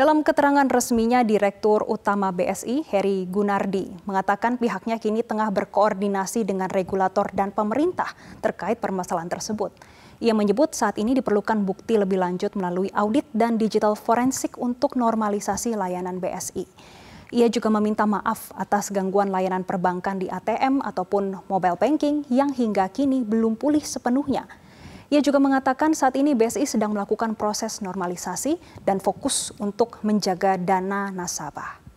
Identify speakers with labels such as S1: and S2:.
S1: Dalam keterangan resminya, Direktur Utama BSI Heri Gunardi mengatakan pihaknya kini tengah berkoordinasi dengan regulator dan pemerintah terkait permasalahan tersebut. Ia menyebut saat ini diperlukan bukti lebih lanjut melalui audit dan digital forensik untuk normalisasi layanan BSI. Ia juga meminta maaf atas gangguan layanan perbankan di ATM ataupun mobile banking yang hingga kini belum pulih sepenuhnya ia juga mengatakan saat ini BSI sedang melakukan proses normalisasi dan fokus untuk menjaga dana nasabah.